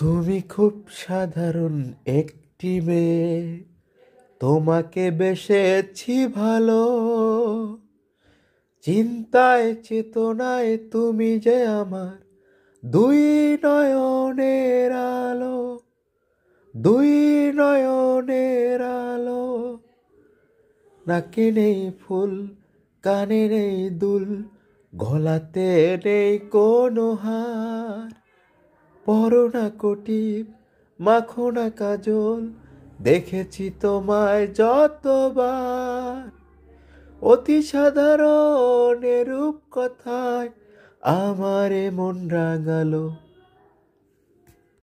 তুমি খুব সাধারণ একটি মেয়ে তোমাকে বেসেছি ভালো চিন্তায় চেতনায় তুমি যে আমার দুই নয়নের আলো দুই নয়নের আলো নাকি নেই ফুল কানে নেই দুল গলাতে নেই কোনো হার পরোনা না কটিপ কাজল দেখেছি তোমায় যতবার অতি সাধারণ রূপ কথায় আমারে মন রাঙালো